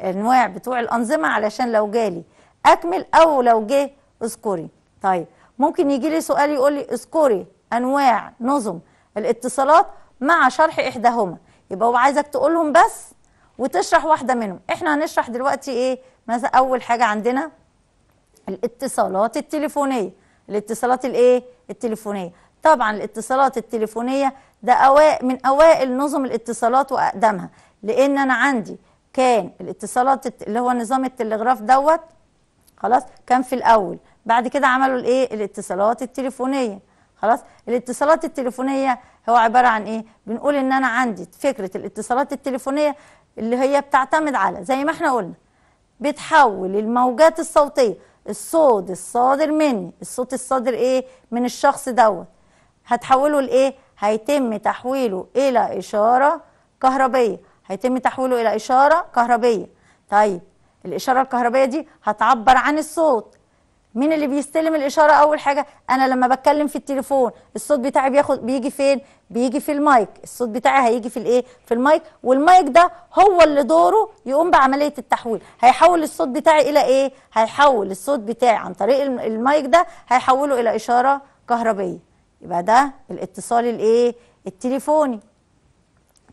أنواع بتوع الأنظمة علشان لو جالي أكمل أو لو جه اذكري طيب ممكن يجي لي سؤال يقول لي اذكري أنواع نظم الاتصالات مع شرح إحداهما يبقى هو عايزك تقولهم بس وتشرح واحده منهم احنا هنشرح دلوقتي ايه مثلا اول حاجه عندنا الاتصالات التليفونيه الاتصالات الايه التليفونيه طبعا الاتصالات التليفونيه ده أوائل من اوائل نظم الاتصالات واقدمها لان انا عندي كان الاتصالات اللي هو نظام التلغراف دوت خلاص كان في الاول بعد كده عملوا الايه الاتصالات التليفونيه خلاص الاتصالات التليفونيه هو عباره عن ايه بنقول ان انا عندي فكره الاتصالات التليفونيه اللي هي بتعتمد على زي ما احنا قلنا بتحول الموجات الصوتيه الصوت الصادر مني الصوت الصادر ايه من الشخص دوت هتحوله لايه هيتم تحويله الى اشاره كهربيه هيتم تحويله الى اشاره كهربيه طيب الاشاره الكهربيه دي هتعبر عن الصوت مين اللي بيستلم الاشاره اول حاجه انا لما بتكلم في التليفون الصوت بتاعي بياخد بيجي فين بيجي في المايك الصوت بتاعي هيجي في الايه في المايك والمايك ده هو اللي دوره يقوم بعمليه التحويل هيحول الصوت بتاعي الى ايه هيحول الصوت بتاعي عن طريق المايك ده هيحوله الى اشاره كهربيه يبقى ده الاتصال الايه التليفوني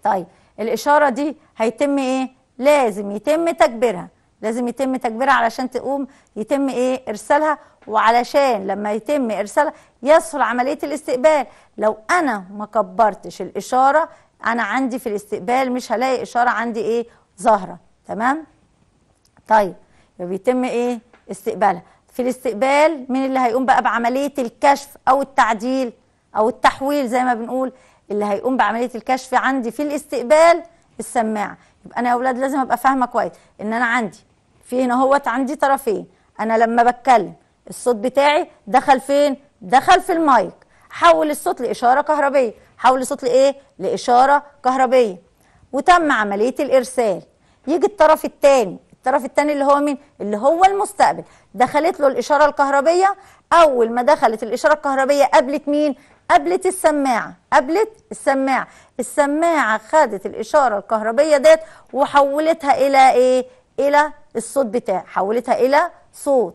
طيب الاشاره دي هيتم ايه لازم يتم تكبيرها لازم يتم تكبيرها علشان تقوم يتم ايه ارسالها وعلشان لما يتم ارسالها يسهل عمليه الاستقبال لو انا ما كبرتش الاشاره انا عندي في الاستقبال مش هلاقي اشاره عندي ايه ظاهره تمام طيب بيتم ايه استقبالها في الاستقبال مين اللي هيقوم بقى بعمليه الكشف او التعديل او التحويل زي ما بنقول اللي هيقوم بعمليه الكشف عندي في الاستقبال السماعه يبقى انا يا اولاد لازم ابقى فاهمه كويس ان انا عندي في هنا اهوت عندي طرفين انا لما بتكلم الصوت بتاعي دخل فين دخل في المايك حول الصوت لاشاره كهربيه حول الصوت لايه لاشاره كهربيه وتم عمليه الارسال يجي الطرف الثاني الطرف الثاني اللي هو مين اللي هو المستقبل دخلت له الاشاره الكهربيه اول ما دخلت الاشاره الكهربيه قابلت مين قابلت السماعه قابلت السماعه السماعه خدت الاشاره الكهربيه ديت وحولتها الى ايه الى الصوت بتاع حولتها الى صوت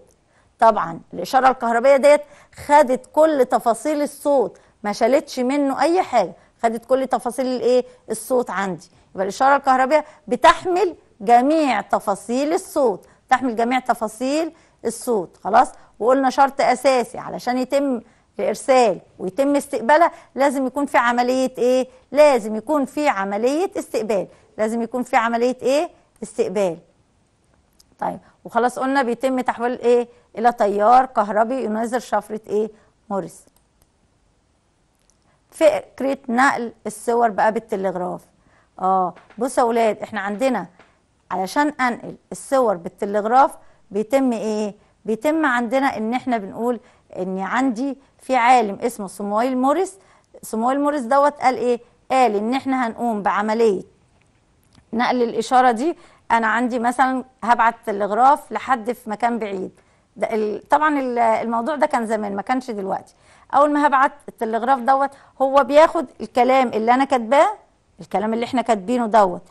طبعا الاشاره الكهربائيه ديت خدت كل تفاصيل الصوت ما شالتش منه اي حاجه خدت كل تفاصيل الايه الصوت عندي يبقى الاشاره الكهربائيه بتحمل جميع تفاصيل الصوت تحمل جميع تفاصيل الصوت خلاص وقلنا شرط اساسي علشان يتم الارسال ويتم استقبالها لازم يكون في عمليه ايه لازم يكون في عمليه استقبال لازم يكون في عمليه ايه استقبال طيب وخلاص قلنا بيتم تحويل ايه الى تيار كهربي ينظر شفره ايه موريس فكره نقل الصور بقى بالتلغراف اه بصوا يا اولاد احنا عندنا علشان انقل الصور بالتلغراف بيتم ايه بيتم عندنا ان احنا بنقول ان عندي في عالم اسمه صمويل موريس صمويل موريس دوت قال ايه قال ان احنا هنقوم بعمليه نقل الاشاره دي انا عندي مثلا هبعت الاغراف لحد في مكان بعيد ده طبعا الموضوع ده كان زمان ما كانش دلوقتي اول ما هبعت التلغراف دوت هو بياخد الكلام اللي انا كاتباه الكلام اللي احنا كاتبينه دوت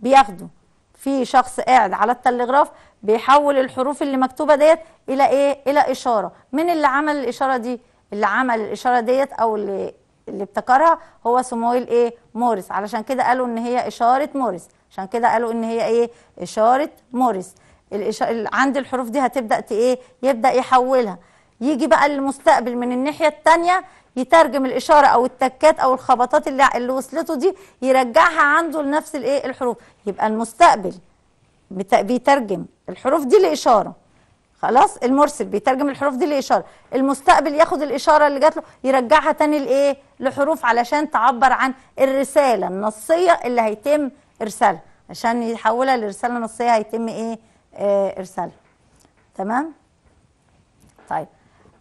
بياخده في شخص قاعد على التلغراف بيحول الحروف اللي مكتوبه ديت الى ايه الى اشاره مين اللي عمل الاشاره دي اللي عمل الاشاره ديت او اللي اللي ابتكرها هو سمويل ايه موريس علشان كده قالوا ان هي اشاره موريس عشان كده قالوا ان هي ايه اشاره موريس الإشارة عند الحروف دي هتبدا ايه يبدا يحولها يجي بقى المستقبل من الناحيه الثانيه يترجم الاشاره او التكات او الخبطات اللي اللي وصلته دي يرجعها عنده لنفس الايه الحروف يبقى المستقبل بيترجم الحروف دي لاشاره خلاص المرسل بيترجم الحروف دي لاشاره المستقبل ياخد الاشاره اللي جات له يرجعها تاني لايه لحروف علشان تعبر عن الرساله النصيه اللي هيتم ارسالها عشان يحولها لرساله نصيه هيتم ايه آه ارسالها تمام طيب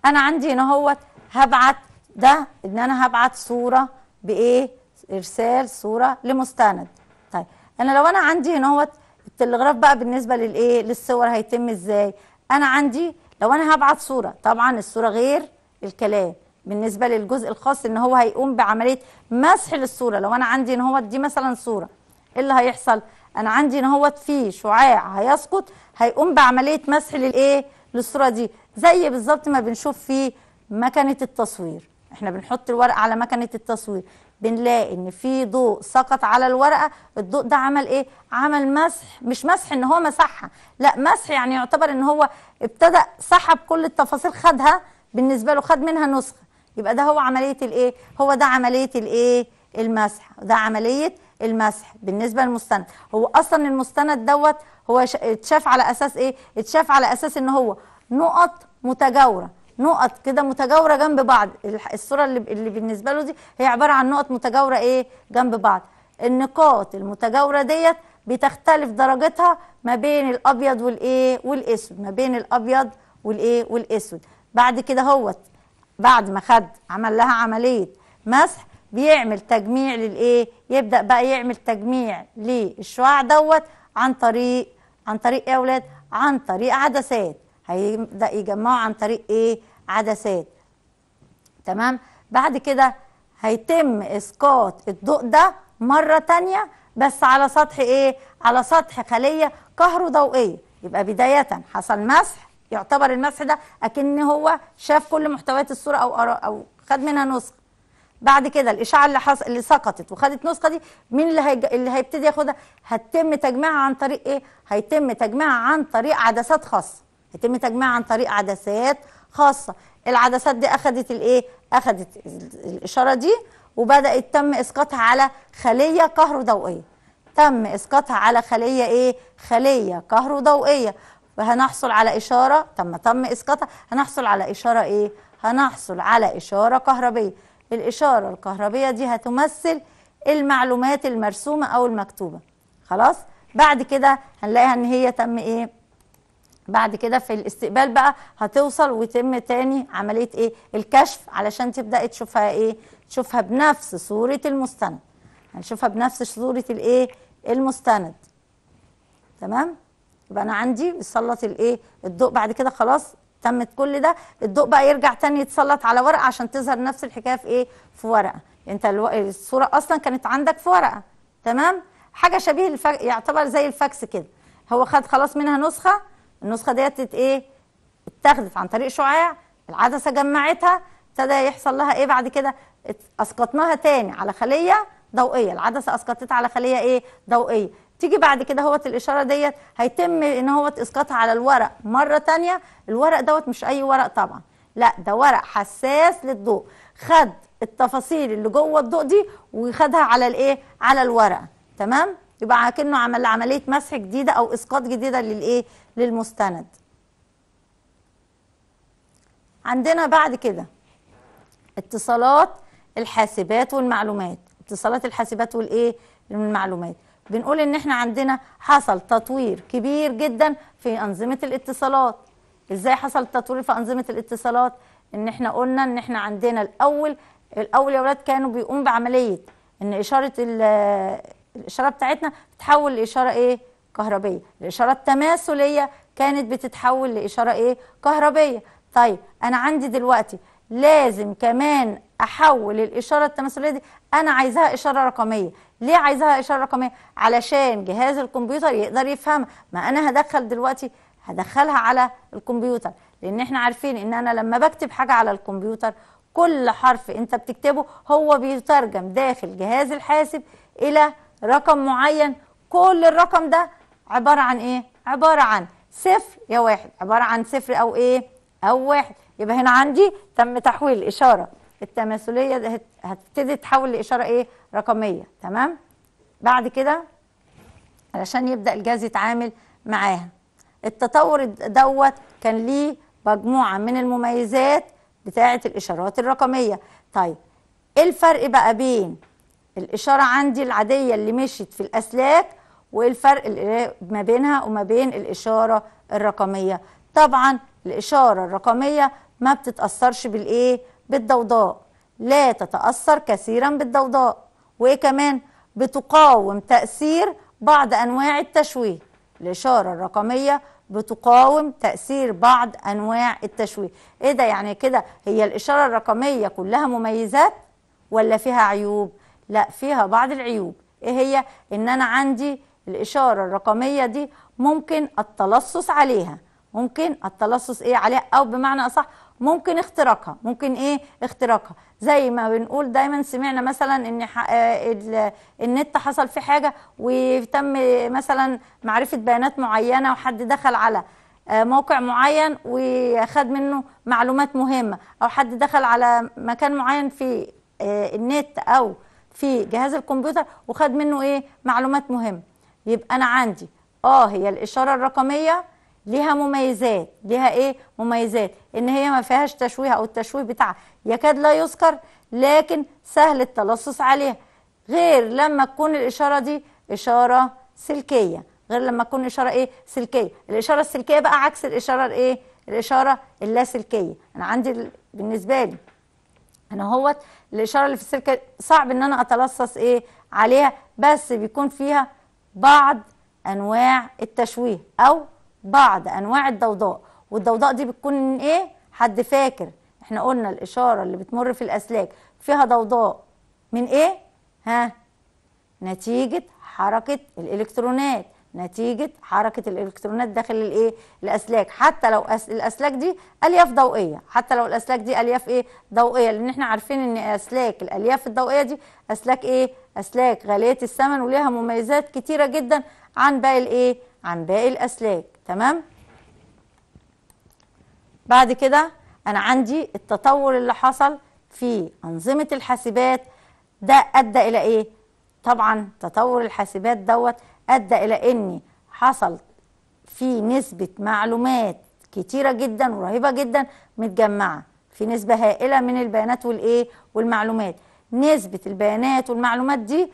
انا عندي هنا اهوت هبعت ده ان انا هبعت صوره بايه ارسال صوره لمستند طيب انا لو انا عندي هنا اهوت التلغراف بقى بالنسبه للايه للصور هيتم ازاي انا عندي لو انا هبعت صوره طبعا الصوره غير الكلام بالنسبه للجزء الخاص ان هو هيقوم بعمليه مسح للصوره لو انا عندي ان هو دي مثلا صوره ايه اللي هيحصل انا عندي ان هوت في شعاع هيسقط هيقوم بعمليه مسح للايه للصوره دي زي بالظبط ما بنشوف في مكنه التصوير احنا بنحط الورقه على مكنه التصوير بنلاقي ان في ضوء سقط على الورقه الضوء ده عمل ايه عمل مسح مش مسح ان هو مسحها لا مسح يعني يعتبر ان هو ابتدى سحب كل التفاصيل خدها بالنسبه له خد منها نسخه يبقى ده هو عمليه الايه هو ده عمليه الايه المسح ده عمليه المسح بالنسبه للمستند هو اصلا المستند دوت هو اتشاف على اساس ايه اتشاف على اساس ان هو نقط متجاوره نقط كده متجاوره جنب بعض الصوره اللي, اللي بالنسبه له دي هي عباره عن نقط متجاوره ايه جنب بعض النقاط المتجاوره ديت بتختلف درجتها ما بين الابيض والايه والاسود ما بين الابيض والايه والاسود بعد كده هوت بعد ما خد عمل لها عمليه مسح بيعمل تجميع للايه يبدا بقى يعمل تجميع للشعاع دوت عن طريق عن طريق ايه يا اولاد عن طريق عدسات هيبدا يجمعه عن طريق ايه عدسات تمام بعد كده هيتم اسقاط الضوء ده مره تانية بس على سطح ايه على سطح خليه كهروضوئيه يبقى بدايه حصل مسح يعتبر المسح ده اكن هو شاف كل محتويات الصوره او او خد منها نسخه بعد كده الاشعه اللي حص... اللي سقطت وخدت نسخه دي مين اللي هي... اللي هيبتدي ياخدها هتتم تجميعها عن طريق ايه هيتم تجميعها عن طريق عدسات خاصه هيتم تجميعها عن طريق عدسات خاصه العدسات دي اخذت الايه اخذت الاشاره دي وبدات تم اسقاطها على خليه كهروضوئيه تم اسقاطها على خليه ايه خليه كهروضوئيه فهنحصل على اشاره تم تم اسقاطها هنحصل على اشاره ايه هنحصل على اشاره كهربيه الإشارة الكهربية دي هتمثل المعلومات المرسومة أو المكتوبة خلاص بعد كده هنلاقيها إن هي تم إيه بعد كده في الاستقبال بقى هتوصل ويتم تاني عملية إيه الكشف علشان تبدأ تشوفها إيه تشوفها بنفس صورة المستند هنشوفها بنفس صورة الإيه المستند تمام يبقى انا عندي بيسلط الايه الضوء بعد كده خلاص تمت كل ده الضوء بقى يرجع تاني يتسلط على ورقه عشان تظهر نفس الحكايه في ايه في ورقه انت الو... الصوره اصلا كانت عندك في ورقه تمام حاجه شبيه الف... يعتبر زي الفاكس كده هو خد خلاص منها نسخه النسخه ديت ايه اتخذت عن طريق شعاع العدسه جمعتها ابتدى يحصل لها ايه بعد كده اسقطناها تاني على خليه ضوئيه العدسه اسقطتها على خليه ايه ضوئيه تيجي بعد كده هوت الاشاره ديت هيتم ان هوت اسقاطها على الورق مره ثانيه الورق دوت مش اي ورق طبعا لا ده ورق حساس للضوء خد التفاصيل اللي جوه الضوء دي وخدها على الايه على الورقه تمام يبقى كانه عمل عمليه مسح جديده او اسقاط جديده للايه للمستند عندنا بعد كده اتصالات الحاسبات والمعلومات اتصالات الحاسبات والايه المعلومات بنقول ان احنا عندنا حصل تطوير كبير جدا في انظمه الاتصالات ازاي حصل التطوير في انظمه الاتصالات ان احنا قلنا ان احنا عندنا الاول الاول يا اولاد كانوا بيقوموا بعمليه ان اشاره الاشاره بتاعتنا تتحول لاشاره ايه كهربيه الاشاره التماثليه كانت بتتحول لاشاره ايه كهربيه طيب انا عندي دلوقتي لازم كمان احول الاشاره التماثليه دي انا عايزاها اشاره رقميه ليه عايزاها إشارة رقمية؟ علشان جهاز الكمبيوتر يقدر يفهمها ما أنا هدخل دلوقتي هدخلها على الكمبيوتر لأن احنا عارفين إن أنا لما بكتب حاجة على الكمبيوتر كل حرف أنت بتكتبه هو بيترجم داخل جهاز الحاسب إلى رقم معين كل الرقم ده عبارة عن إيه؟ عبارة عن صفر يا واحد عبارة عن صفر أو إيه؟ أو واحد يبقى هنا عندي تم تحويل اشاره التماثليه هتبتدي تحول لاشاره ايه رقميه تمام بعد كده علشان يبدا الجهاز يتعامل معاها التطور دوت كان ليه مجموعه من المميزات بتاعه الاشارات الرقميه طيب ايه الفرق بقى بين الاشاره عندي العاديه اللي مشيت في الاسلاك وايه الفرق ما بينها وما بين الاشاره الرقميه طبعا الاشاره الرقميه ما بتتاثرش بالايه بالضوضاء لا تتأثر كثيرا بالضوضاء وإيه كمان بتقاوم تأثير بعض أنواع التشويه الإشارة الرقمية بتقاوم تأثير بعض أنواع التشويه إيه ده يعني كده هي الإشارة الرقمية كلها مميزات ولا فيها عيوب لا فيها بعض العيوب إيه هي إن أنا عندي الإشارة الرقمية دي ممكن التلصص عليها ممكن التلصص إيه عليها أو بمعنى أصح ممكن اختراقها ممكن ايه اختراقها زي ما بنقول دايما سمعنا مثلا ان آه، النت حصل فيه حاجه وتم مثلا معرفه بيانات معينه وحد دخل على آه، موقع معين وخد منه معلومات مهمه او حد دخل على مكان معين في آه، النت او في جهاز الكمبيوتر وخد منه ايه معلومات مهمه يبقى انا عندي اه هي الاشاره الرقميه ليها مميزات ليها ايه مميزات ان هي ما فيهاش تشويه او التشويه بتاعها يكاد لا يذكر لكن سهل التلصص عليها غير لما تكون الاشاره دي اشاره سلكيه غير لما تكون اشاره ايه سلكيه الاشاره السلكيه بقى عكس الاشاره الايه الاشاره اللاسلكيه انا عندي بالنسبه لي انا هوت الاشاره اللي في السلك صعب ان انا اتلصص ايه عليها بس بيكون فيها بعض انواع التشويه او بعض انواع الضوضاء والضوضاء دي بتكون ايه حد فاكر احنا قلنا الاشاره اللي بتمر في الاسلاك فيها ضوضاء من ايه ها نتيجه حركه الالكترونات نتيجه حركه الالكترونات داخل الايه الاسلاك حتى لو أس... الاسلاك دي الياف ضوئيه حتى لو الاسلاك دي الياف ايه ضوئيه لان احنا عارفين ان اسلاك الالياف الضوئيه دي اسلاك ايه اسلاك غاليه الثمن وليها مميزات كتيره جدا عن باقي الايه عن باقي الاسلاك تمام بعد كده انا عندي التطور اللي حصل في انظمه الحاسبات ده ادى الى ايه طبعا تطور الحاسبات دوت ادى الى اني حصل في نسبه معلومات كتيره جدا ورهيبه جدا متجمعه في نسبه هائله من البيانات والايه والمعلومات نسبه البيانات والمعلومات دي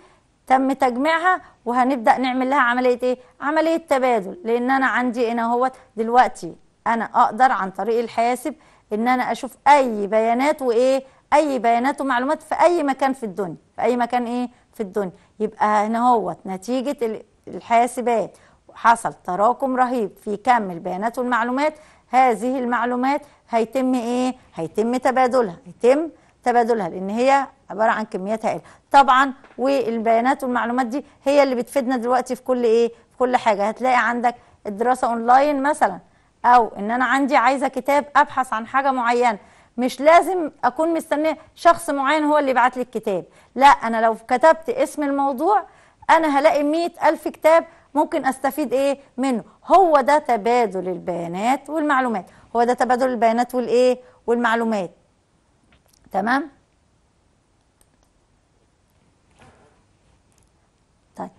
تم تجميعها وهنبدا نعمل لها عمليه ايه عمليه تبادل لان انا عندي هنا اهوت دلوقتي انا اقدر عن طريق الحاسب ان انا اشوف اي بيانات وايه اي بيانات ومعلومات في اي مكان في الدنيا في اي مكان ايه في الدنيا يبقى هنا اهوت نتيجه الحاسبات حصل تراكم رهيب في كم البيانات والمعلومات هذه المعلومات هيتم ايه هيتم تبادلها هيتم تبادلها لان هي عباره عن كميات هائله طبعا والبيانات والمعلومات دي هي اللي بتفيدنا دلوقتي في كل ايه في كل حاجه هتلاقي عندك الدراسه اونلاين مثلا او ان انا عندي عايزه كتاب ابحث عن حاجه معينه مش لازم اكون مستنيه شخص معين هو اللي يبعت لي الكتاب لا انا لو كتبت اسم الموضوع انا هلاقي مئة الف كتاب ممكن استفيد ايه منه هو ده تبادل البيانات والمعلومات هو ده تبادل البيانات والايه والمعلومات تمام طيب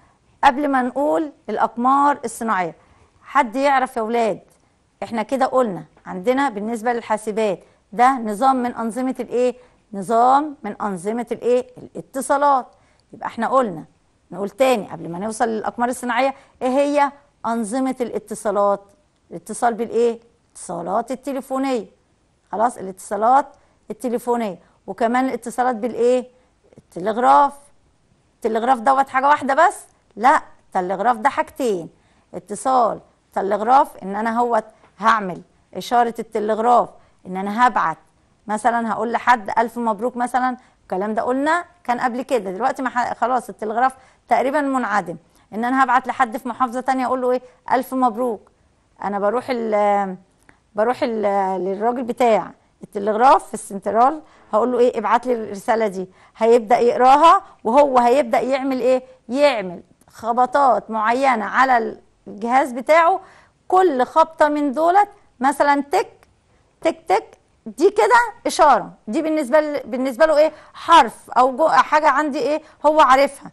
قبل ما نقول الاقمار الصناعيه حد يعرف يا اولاد احنا كده قلنا عندنا بالنسبه للحاسبات ده نظام من انظمه الايه نظام من انظمه الايه الاتصالات يبقى احنا قلنا نقول تاني قبل ما نوصل للاقمار الصناعيه ايه هي انظمه الاتصالات الاتصال بالايه الاتصالات التليفونيه خلاص الاتصالات التليفونيه وكمان الاتصالات بالايه التلغراف التلغراف دوت حاجه واحده بس لا التلغراف ده حاجتين اتصال تلغراف ان انا هوت هعمل اشاره التلغراف ان انا هبعت مثلا هقول لحد الف مبروك مثلا الكلام ده قلنا كان قبل كده دلوقتي ما خلاص التلغراف تقريبا منعدم ان انا هبعت لحد في محافظه تانية اقول له ايه الف مبروك انا بروح الـ بروح الـ للراجل بتاع التلغراف في السنترال هقول له ايه ابعت لي الرساله دي هيبدا يقراها وهو هيبدا يعمل ايه يعمل خبطات معينه على الجهاز بتاعه كل خبطه من دولت مثلا تك تك تك دي كده اشاره دي بالنسبه ل... بالنسبه له ايه حرف او جو... حاجه عندي ايه هو عارفها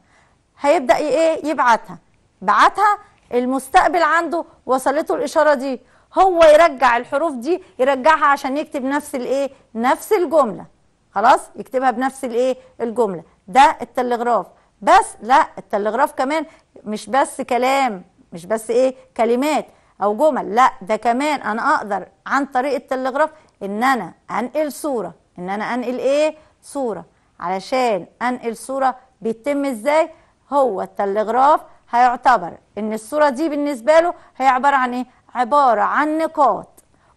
هيبدا ايه يبعتها بعتها المستقبل عنده وصلته الاشاره دي هو يرجع الحروف دي يرجعها عشان يكتب نفس الايه نفس الجمله خلاص يكتبها بنفس الايه الجمله ده التلغراف بس لا التلغراف كمان مش بس كلام مش بس ايه كلمات او جمل لا ده كمان انا اقدر عن طريق التلغراف ان انا انقل صوره ان انا انقل ايه صوره علشان انقل صوره بيتم ازاي هو التلغراف هيعتبر ان الصوره دي بالنسبه له هي عباره عن ايه عبارة عن نقاط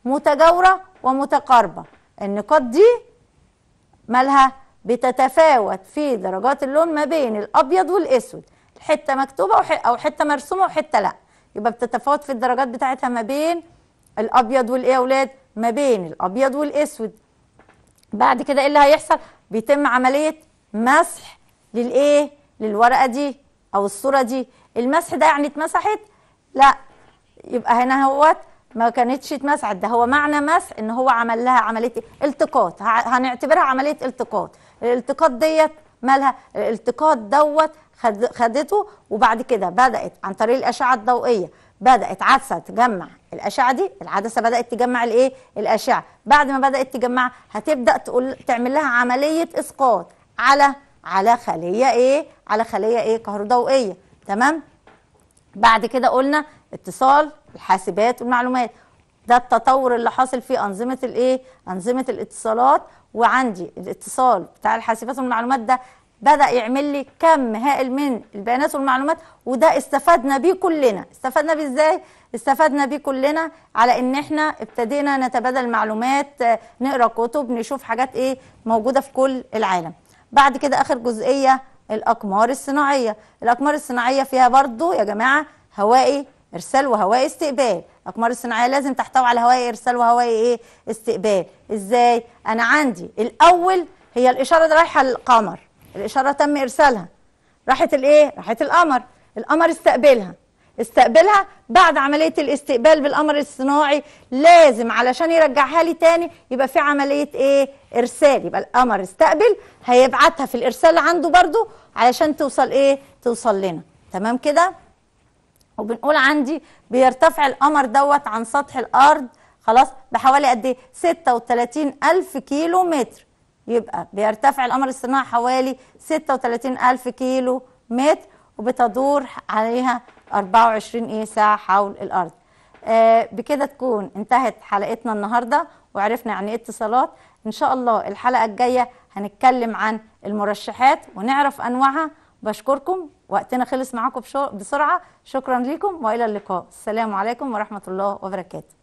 متجاورة ومتقاربة النقاط دي مالها بتتفاوت في درجات اللون ما بين الأبيض والأسود حتة مكتوبة أو حتة مرسومة وحتة لأ يبقى بتتفاوت في الدرجات بتاعتها ما بين الأبيض والإيه يا أولاد ما بين الأبيض والأسود بعد كده إيه اللي هيحصل بيتم عملية مسح للإيه للورقة دي أو الصورة دي المسح ده يعني اتمسحت؟ لأ يبقى هنا هوت ما كانتش اتمسحت ده هو معنى مسح ان هو عمل لها عمليه التقاط هنعتبرها عمليه التقاط الالتقاط ديت مالها الالتقاط دوت خدته وبعد كده بدات عن طريق الاشعه الضوئيه بدات عدسه تجمع الاشعه دي العدسه بدات تجمع الايه الاشعه بعد ما بدات تجمع هتبدا تقول تعمل لها عمليه اسقاط على على خليه ايه على خليه ايه كهروضوئيه تمام بعد كده قلنا اتصال الحاسبات والمعلومات ده التطور اللي حاصل في انظمه الايه انظمه الاتصالات وعندي الاتصال بتاع الحاسبات والمعلومات ده بدا يعمل لي كم هائل من البيانات والمعلومات وده استفدنا بيه كلنا استفدنا بيه ازاي استفدنا بيه كلنا على ان احنا ابتدينا نتبادل معلومات نقرا كتب نشوف حاجات ايه موجوده في كل العالم بعد كده اخر جزئيه الاقمار الصناعيه الاقمار الصناعيه فيها برضو يا جماعه هوائي ارسال وهوائي استقبال الاقمار الصناعيه لازم تحتوي على هوائي ارسال وهوائي ايه استقبال ازاي انا عندي الاول هي الاشاره دي رايحه للقمر الاشاره تم ارسالها راحت الايه راحت القمر القمر استقبلها استقبلها بعد عمليه الاستقبال بالقمر الصناعي لازم علشان يرجعها لي تاني يبقى في عمليه ايه ارسال يبقى القمر استقبل هيبعتها في الارسال عنده برضو علشان توصل ايه توصل لنا تمام كده وبنقول عندي بيرتفع القمر دوت عن سطح الارض خلاص بحوالي قد ايه 36000 كيلو متر يبقى بيرتفع القمر الصناعي حوالي 36000 كيلو متر وبتدور عليها 24 ايه ساعه حول الارض آه بكده تكون انتهت حلقتنا النهارده وعرفنا يعني ايه اتصالات ان شاء الله الحلقه الجايه هنتكلم عن المرشحات ونعرف انواعها بشكركم وقتنا خلص معاكم بسرعه شكرا لكم والى اللقاء السلام عليكم ورحمه الله وبركاته